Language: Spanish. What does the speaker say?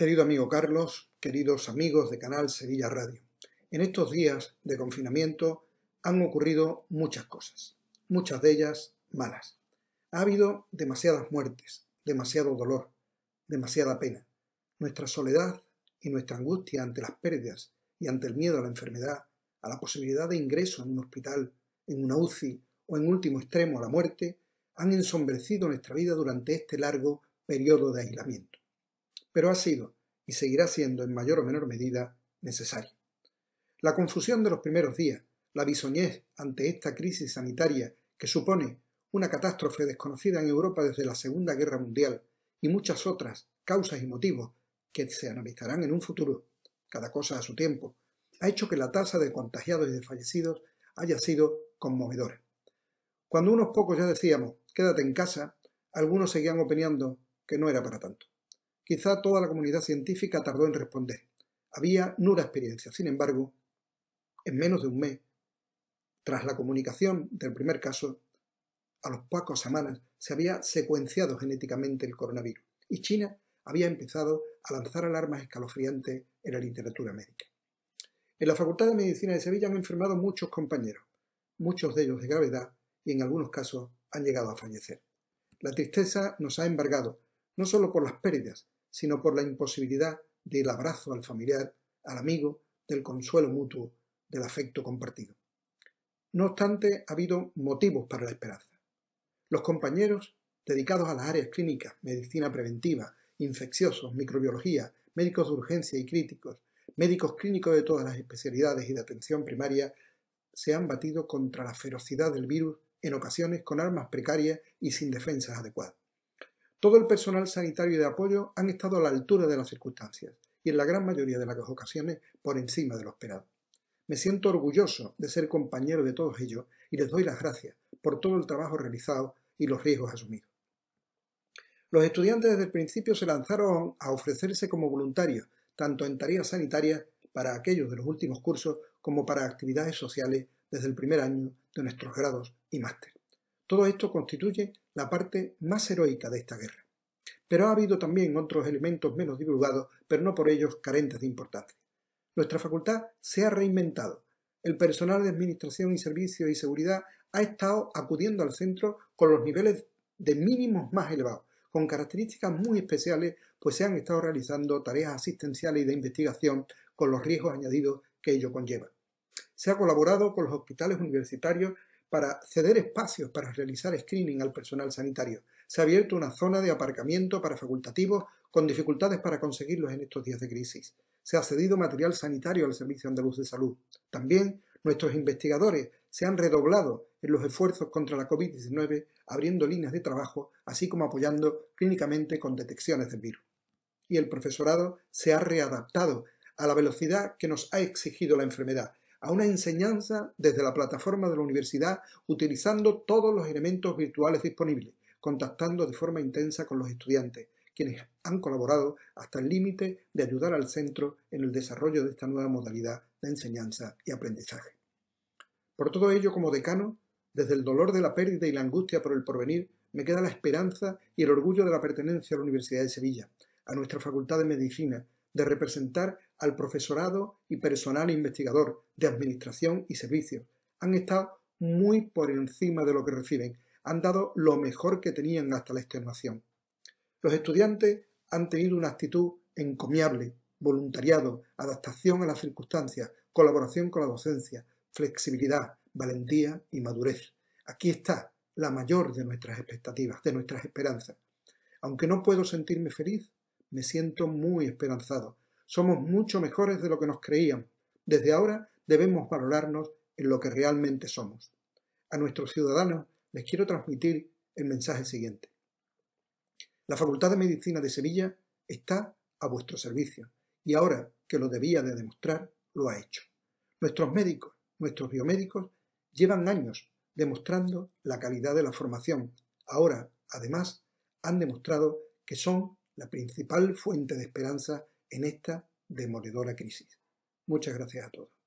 Querido amigo Carlos, queridos amigos de Canal Sevilla Radio, en estos días de confinamiento han ocurrido muchas cosas, muchas de ellas malas. Ha habido demasiadas muertes, demasiado dolor, demasiada pena. Nuestra soledad y nuestra angustia ante las pérdidas y ante el miedo a la enfermedad, a la posibilidad de ingreso en un hospital, en una UCI o en último extremo a la muerte, han ensombrecido nuestra vida durante este largo periodo de aislamiento. Pero ha sido y seguirá siendo en mayor o menor medida necesario. La confusión de los primeros días, la bisoñez ante esta crisis sanitaria que supone una catástrofe desconocida en Europa desde la Segunda Guerra Mundial y muchas otras causas y motivos que se analizarán en un futuro, cada cosa a su tiempo, ha hecho que la tasa de contagiados y de fallecidos haya sido conmovedora. Cuando unos pocos ya decíamos quédate en casa, algunos seguían opinando que no era para tanto. Quizá toda la comunidad científica tardó en responder. Había nula experiencia. Sin embargo, en menos de un mes, tras la comunicación del primer caso, a los pocos semanas se había secuenciado genéticamente el coronavirus y China había empezado a lanzar alarmas escalofriantes en la literatura médica. En la Facultad de Medicina de Sevilla han enfermado muchos compañeros, muchos de ellos de gravedad y en algunos casos han llegado a fallecer. La tristeza nos ha embargado, no solo por las pérdidas, sino por la imposibilidad del abrazo al familiar, al amigo, del consuelo mutuo, del afecto compartido. No obstante, ha habido motivos para la esperanza. Los compañeros dedicados a las áreas clínicas, medicina preventiva, infecciosos, microbiología, médicos de urgencia y críticos, médicos clínicos de todas las especialidades y de atención primaria, se han batido contra la ferocidad del virus en ocasiones con armas precarias y sin defensas adecuadas. Todo el personal sanitario y de apoyo han estado a la altura de las circunstancias y en la gran mayoría de las ocasiones por encima de lo esperado. Me siento orgulloso de ser compañero de todos ellos y les doy las gracias por todo el trabajo realizado y los riesgos asumidos. Los estudiantes desde el principio se lanzaron a ofrecerse como voluntarios, tanto en tareas sanitarias para aquellos de los últimos cursos como para actividades sociales desde el primer año de nuestros grados y másteres. Todo esto constituye la parte más heroica de esta guerra. Pero ha habido también otros elementos menos divulgados, pero no por ellos carentes de importancia. Nuestra facultad se ha reinventado. El personal de Administración y Servicios y Seguridad ha estado acudiendo al centro con los niveles de mínimos más elevados, con características muy especiales, pues se han estado realizando tareas asistenciales y de investigación con los riesgos añadidos que ello conlleva. Se ha colaborado con los hospitales universitarios para ceder espacios para realizar screening al personal sanitario. Se ha abierto una zona de aparcamiento para facultativos con dificultades para conseguirlos en estos días de crisis. Se ha cedido material sanitario al Servicio Andaluz de Salud. También nuestros investigadores se han redoblado en los esfuerzos contra la COVID-19, abriendo líneas de trabajo, así como apoyando clínicamente con detecciones del virus. Y el profesorado se ha readaptado a la velocidad que nos ha exigido la enfermedad, a una enseñanza desde la plataforma de la universidad utilizando todos los elementos virtuales disponibles, contactando de forma intensa con los estudiantes, quienes han colaborado hasta el límite de ayudar al centro en el desarrollo de esta nueva modalidad de enseñanza y aprendizaje. Por todo ello, como decano, desde el dolor de la pérdida y la angustia por el porvenir, me queda la esperanza y el orgullo de la pertenencia a la Universidad de Sevilla, a nuestra Facultad de Medicina, de representar al profesorado y personal investigador de administración y servicios. Han estado muy por encima de lo que reciben, han dado lo mejor que tenían hasta la externación. Los estudiantes han tenido una actitud encomiable, voluntariado, adaptación a las circunstancias, colaboración con la docencia, flexibilidad, valentía y madurez. Aquí está la mayor de nuestras expectativas, de nuestras esperanzas. Aunque no puedo sentirme feliz, me siento muy esperanzado. Somos mucho mejores de lo que nos creían. Desde ahora debemos valorarnos en lo que realmente somos. A nuestros ciudadanos les quiero transmitir el mensaje siguiente. La Facultad de Medicina de Sevilla está a vuestro servicio y ahora que lo debía de demostrar, lo ha hecho. Nuestros médicos, nuestros biomédicos, llevan años demostrando la calidad de la formación. Ahora, además, han demostrado que son la principal fuente de esperanza en esta demoledora crisis. Muchas gracias a todos.